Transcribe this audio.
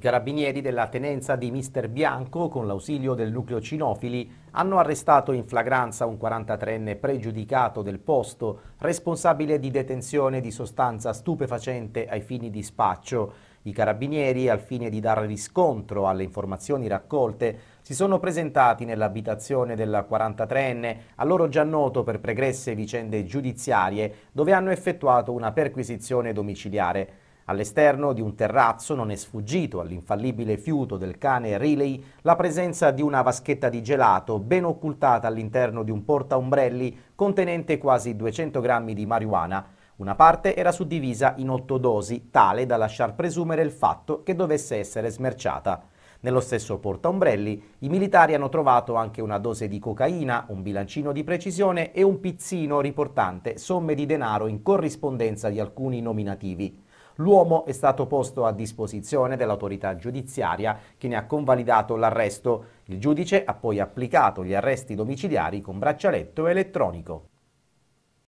I carabinieri della tenenza di Mister Bianco, con l'ausilio del nucleo cinofili, hanno arrestato in flagranza un 43enne pregiudicato del posto, responsabile di detenzione di sostanza stupefacente ai fini di spaccio. I carabinieri, al fine di dare riscontro alle informazioni raccolte, si sono presentati nell'abitazione del 43enne, a loro già noto per pregresse vicende giudiziarie, dove hanno effettuato una perquisizione domiciliare. All'esterno di un terrazzo non è sfuggito all'infallibile fiuto del cane Riley la presenza di una vaschetta di gelato ben occultata all'interno di un portaombrelli contenente quasi 200 grammi di marijuana. Una parte era suddivisa in otto dosi, tale da lasciar presumere il fatto che dovesse essere smerciata. Nello stesso portaombrelli i militari hanno trovato anche una dose di cocaina, un bilancino di precisione e un pizzino riportante somme di denaro in corrispondenza di alcuni nominativi. L'uomo è stato posto a disposizione dell'autorità giudiziaria che ne ha convalidato l'arresto. Il giudice ha poi applicato gli arresti domiciliari con braccialetto elettronico.